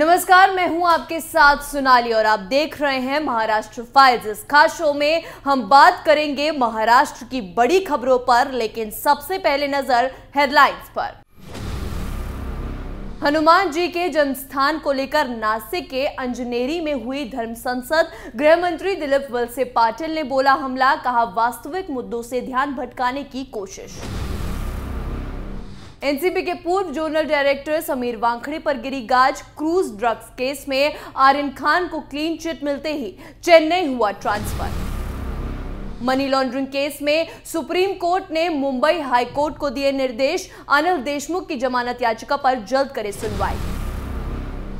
नमस्कार मैं हूं आपके साथ सोनाली और आप देख रहे हैं महाराष्ट्र फाइल्स इस खास शो में हम बात करेंगे महाराष्ट्र की बड़ी खबरों पर लेकिन सबसे पहले नजर हेडलाइंस पर हनुमान जी के जन्मस्थान को लेकर नासिक के अंजनेरी में हुई धर्म संसद गृह मंत्री दिलीप वलसे पाटिल ने बोला हमला कहा वास्तविक मुद्दों से ध्यान भटकाने की कोशिश एनसीबी के पूर्व जोनल डायरेक्टर समीर वांखड़े पर गिरी गाज क्रूज ड्रग्स केस में आर्यन खान को क्लीन चिट मिलते ही चेन्नई हुआ ट्रांसफर मनी लॉन्ड्रिंग केस में सुप्रीम कोर्ट ने मुंबई हाई कोर्ट को दिए निर्देश अनिल देशमुख की जमानत याचिका पर जल्द करे सुनवाई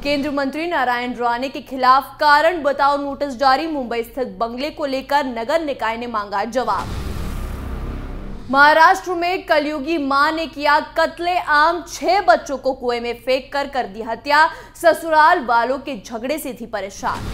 केंद्रीय मंत्री नारायण राणे के खिलाफ कारण बताओ नोटिस जारी मुंबई स्थित बंगले को लेकर नगर निकाय ने मांगा जवाब महाराष्ट्र में कलयुगी मां ने किया कत्ले आम छह बच्चों को कुएं में फेंक कर कर दी हत्या ससुराल वालों के झगड़े से थी परेशान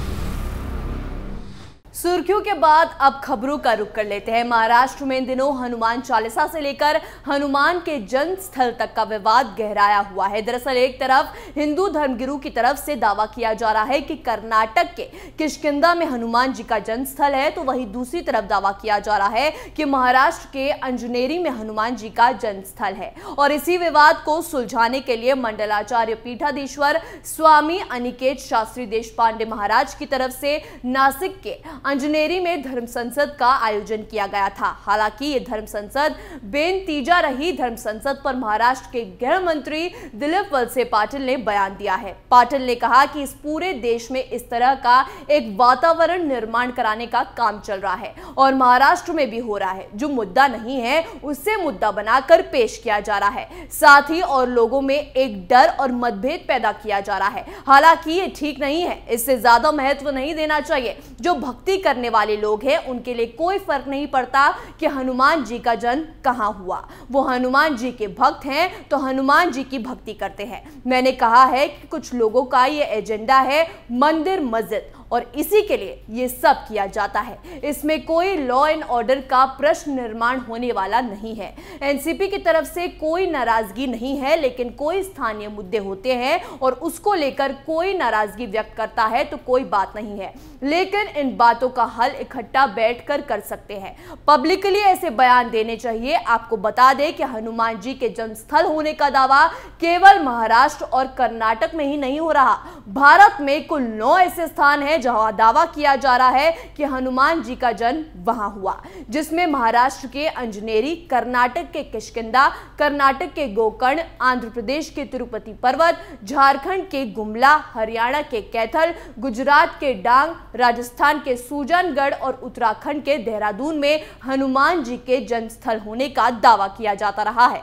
सुर्खियों के बाद अब खबरों का रुख कर लेते हैं महाराष्ट्र में इन दिनों हनुमान चालीसा से लेकर हनुमान के जन्म स्थल तक का विवाद गहराया हुआ है दरअसल एक तरफ हिंदू धर्मगुरु की तरफ से दावा किया जा रहा है कि कर्नाटक के किशकिंदा में हनुमान जी का जन्म स्थल है तो वहीं दूसरी तरफ दावा किया जा रहा है कि महाराष्ट्र के अंजनेरी में हनुमान जी का जन्म स्थल है और इसी विवाद को सुलझाने के लिए मंडलाचार्य पीठाधीश्वर स्वामी अनिकेत शास्त्री देश महाराज की तरफ से नासिक के अंजनेरी में धर्म संसद का आयोजन किया गया था हालांकि ये धर्म संसद बेनतीजा रही धर्म संसद पर महाराष्ट्र के गृह मंत्री दिलीप वलसे पाटिल ने बयान दिया है पाटिल ने कहा कि इस पूरे देश में इस तरह का एक वातावरण निर्माण कराने का काम चल रहा है और महाराष्ट्र में भी हो रहा है जो मुद्दा नहीं है उससे मुद्दा बनाकर पेश किया जा रहा है साथ ही और लोगों में एक डर और मतभेद पैदा किया जा रहा है हालांकि ये ठीक नहीं है इससे ज्यादा महत्व नहीं देना चाहिए जो भक्ति भक्ति करने वाले लोग हैं उनके लिए कोई फर्क नहीं पड़ता कि हनुमान जी का जन्म कहाँ हुआ वो हनुमान जी के भक्त हैं तो हनुमान जी की भक्ति करते हैं मैंने कहा है कि कुछ लोगों का ये एजेंडा है मंदिर मस्जिद और इसी के लिए ये सब किया जाता है इसमें कोई लॉ एंड ऑर्डर का प्रश्न निर्माण होने वाला नहीं है एनसीपी की तरफ से कोई नाराजगी नहीं है लेकिन कोई स्थानीय मुद्दे होते हैं और उसको लेकर कोई नाराजगी व्यक्त करता है तो कोई बात नहीं है लेकिन इन बातों का हल इकट्ठा कर कर सकते हैं पब्लिकली ऐसे बयान देने चाहिए आपको बता दें कि हनुमान जी के जन्मस्थल होने का दावा केवल महाराष्ट्र और कर्नाटक में ही नहीं हो रहा भारत में कुल नौ ऐसे स्थान है है जहां दावा किया जा रहा है कि हनुमान जी का जन्म वहां हुआ जिसमें महाराष्ट्र के अंजनेरी कर्नाटक के किशकिंदा कर्नाटक के गोकर्ण आंध्र प्रदेश के तिरुपति पर्वत झारखंड के गुमला हरियाणा के कैथल गुजरात के डांग राजस्थान के सूजनगढ़ और उत्तराखंड के देहरादून में हनुमान जी के जन्मस्थल होने का दावा किया जाता रहा है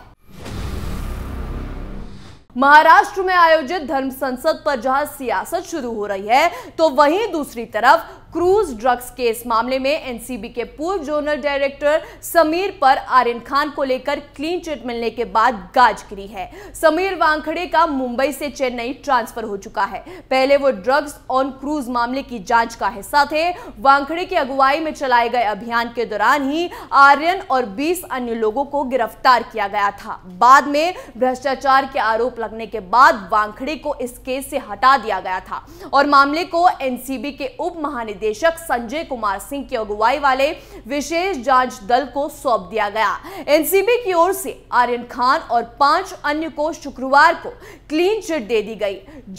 महाराष्ट्र में आयोजित धर्म संसद पर जहां सियासत शुरू हो रही है तो वहीं दूसरी तरफ क्रूज ड्रग्स केस मामले में एनसीबी के पूर्व जोनल डायरेक्टर समीर पर आर्यन खान को लेकर क्लीन चिट मिलने के बाद गाज गिरी है समीर वांखड़े का मुंबई से चेन्नई ट्रांसफर हो चुका है पहले वो ड्रग्स ऑन क्रूज मामले की जांच का हिस्सा थे वांखड़े की अगुवाई में चलाए गए अभियान के दौरान ही आर्यन और बीस अन्य लोगों को गिरफ्तार किया गया था बाद में भ्रष्टाचार के आरोप लगने के बाद वांखड़े को इस केस से हटा दिया गया था और मामले को एनसीबी के उप महानिदेशक संजय कुमार सिंह की अगुवाई वाले विशेष जांच दल को सौंप दिया गया एनसीबी की ओर से आर्यन खान और पांच अन्य को शुक्रवार को क्लीन चिट दे दी गई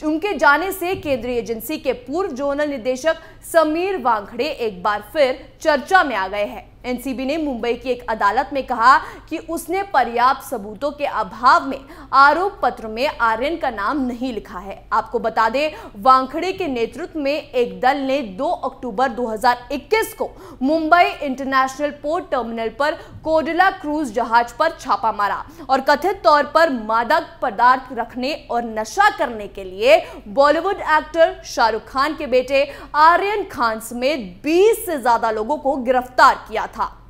उनके जाने से केंद्रीय एजेंसी के पूर्व जोनल निदेशक समीर वांखड़े एक बार फिर चर्चा में आ गए हैं एनसीबी ने मुंबई की एक अदालत में कहा कि उसने पर्याप्त सबूतों के अभाव में आरोप पत्र में आर्यन का नाम नहीं लिखा है आपको बता दें वांखड़े के नेतृत्व में एक दल ने 2 अक्टूबर 2021 को मुंबई इंटरनेशनल पोर्ट टर्मिनल पर कोडला क्रूज जहाज पर छापा मारा और कथित तौर पर मादक पदार्थ रखने और नशा करने के लिए बॉलीवुड एक्टर शाहरुख खान के बेटे आर्यन खान समेत बीस से ज्यादा लोगों को गिरफ्तार किया 他。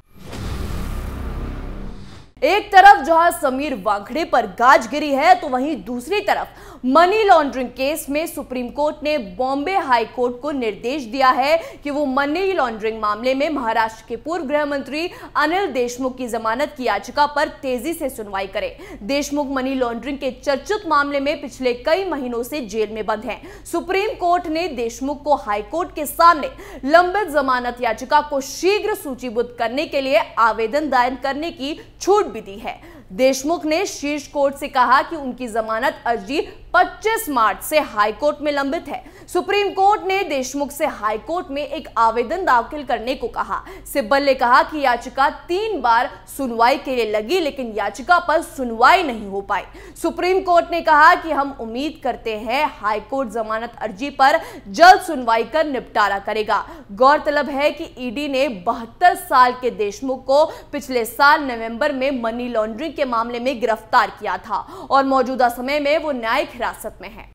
एक तरफ जहां समीर वाघड़े पर गाज गिरी है तो वहीं दूसरी तरफ मनी लॉन्ड्रिंग केस में सुप्रीम कोर्ट ने बॉम्बे हाई कोर्ट को निर्देश दिया है कि वो मनी लॉन्ड्रिंग मामले में महाराष्ट्र के पूर्व गृह मंत्री अनिल देशमुख की जमानत की याचिका पर तेजी से सुनवाई करे देशमुख मनी लॉन्ड्रिंग के चर्चित मामले में पिछले कई महीनों से जेल में बंद है सुप्रीम कोर्ट ने देशमुख को हाईकोर्ट के सामने लंबित जमानत याचिका को शीघ्र सूचीबद्ध करने के लिए आवेदन दायर करने की छूट छूट भी दी है देशमुख ने शीर्ष कोर्ट से कहा कि उनकी जमानत अर्जी 25 मार्च से हाईकोर्ट में लंबित है सुप्रीम कोर्ट ने देशमुख से हाईकोर्ट में एक आवेदन दाखिल करने को कहा सिब्बल ने कहा कि याचिका तीन बार सुनवाई के लिए लगी लेकिन याचिका पर सुनवाई नहीं हो पाई सुप्रीम कोर्ट ने कहा कि हम उम्मीद करते हैं हाईकोर्ट जमानत अर्जी पर जल्द सुनवाई कर निपटारा करेगा गौरतलब है कि ईडी ने बहत्तर साल के देशमुख को पिछले साल नवंबर में मनी लॉन्ड्रिंग के मामले में गिरफ्तार किया था और मौजूदा समय में वो न्यायिक हिरासत में है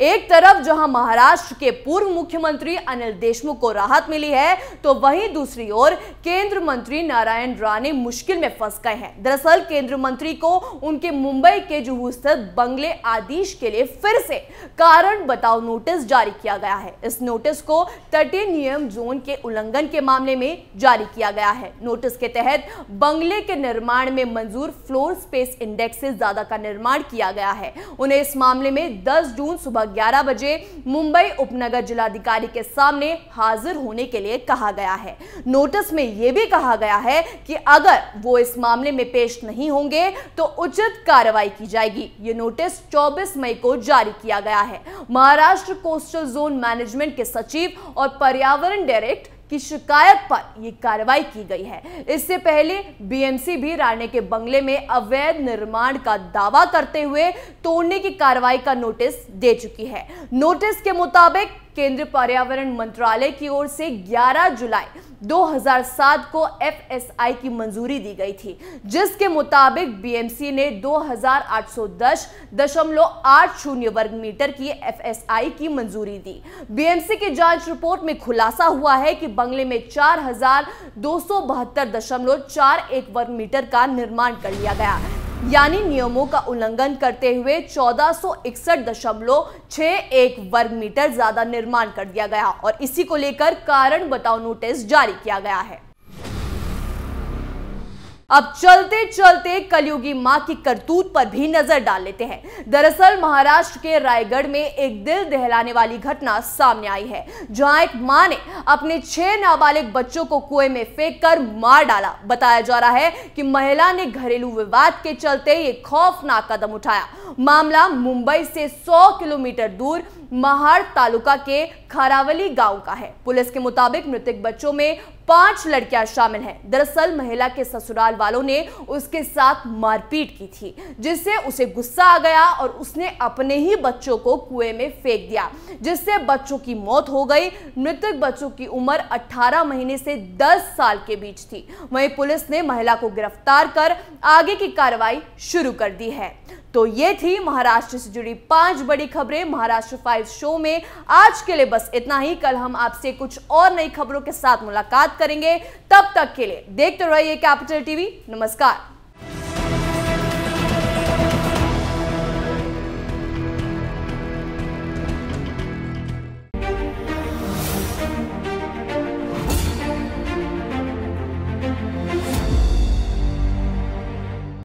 एक तरफ जहां महाराष्ट्र के पूर्व मुख्यमंत्री अनिल देशमुख को राहत मिली है तो वहीं दूसरी ओर केंद्र मंत्री नारायण राणे मुश्किल में फंस गए हैं दरअसल केंद्र मंत्री को उनके मुंबई के जुहू स्थित बंगले आदेश के लिए फिर से कारण बताओ नोटिस जारी किया गया है इस नोटिस को तटीय नियम जोन के उल्लंघन के मामले में जारी किया गया है नोटिस के तहत बंगले के निर्माण में मंजूर फ्लोर स्पेस इंडेक्स से ज्यादा का निर्माण किया गया है उन्हें इस मामले में दस जून सुबह ग्यारह बजे मुंबई उपनगर जिलाधिकारी के सामने हाजिर होने के लिए कहा गया है नोटिस में यह भी कहा गया है कि अगर वो इस मामले में पेश नहीं होंगे तो उचित कार्रवाई की जाएगी ये नोटिस 24 मई को जारी किया गया है महाराष्ट्र कोस्टल जोन मैनेजमेंट के सचिव और पर्यावरण डायरेक्ट की शिकायत पर यह कार्रवाई की गई है इससे पहले बीएमसी भी राणे के बंगले में अवैध निर्माण का दावा करते हुए तोड़ने की कार्रवाई का नोटिस दे चुकी है नोटिस के मुताबिक केंद्रीय पर्यावरण मंत्रालय की ओर से 11 जुलाई 2007 को एफएसआई की मंजूरी दी गई थी जिसके मुताबिक बीएमसी ने 2810.80 वर्ग मीटर की एफएसआई की मंजूरी दी बीएमसी की जांच रिपोर्ट में खुलासा हुआ है कि बंगले में 4272.41 वर्ग मीटर का निर्माण कर लिया गया यानी नियमों का उल्लंघन करते हुए चौदह वर्ग मीटर ज्यादा निर्माण कर दिया गया और इसी को लेकर कारण बताओ नोटिस जारी किया गया है अब चलते चलते कलयुगी मां की करतूत पर भी नजर डाल लेते हैं दरअसल महाराष्ट्र के रायगढ़ में एक दिल दहलाने वाली घटना सामने आई है जहां एक मां ने अपने छह नाबालिग बच्चों को कुएं में फेंक कर मार डाला बताया जा रहा है कि महिला ने घरेलू विवाद के चलते ये खौफनाक कदम उठाया मामला मुंबई से सौ किलोमीटर दूर महाड़ तालुका के खारावली गांव का है पुलिस के मुताबिक मृतक बच्चों में पांच लड़कियां शामिल हैं दरअसल महिला के ससुराल वालों ने उसके साथ मारपीट की थी जिससे उसे गुस्सा आ गया और उसने अपने ही बच्चों को कुएं में फेंक दिया जिससे बच्चों की मौत हो गई मृतक बच्चों की उम्र 18 महीने से 10 साल के बीच थी वहीं पुलिस ने महिला को गिरफ्तार कर आगे की कार्रवाई शुरू कर दी है तो ये थी महाराष्ट्र से जुड़ी पांच बड़ी खबरें महाराष्ट्र फाइव शो में आज के लिए बस इतना ही कल हम आपसे कुछ और नई खबरों के साथ मुलाकात करेंगे तब तक के लिए देखते रहिए कैपिटल टीवी नमस्कार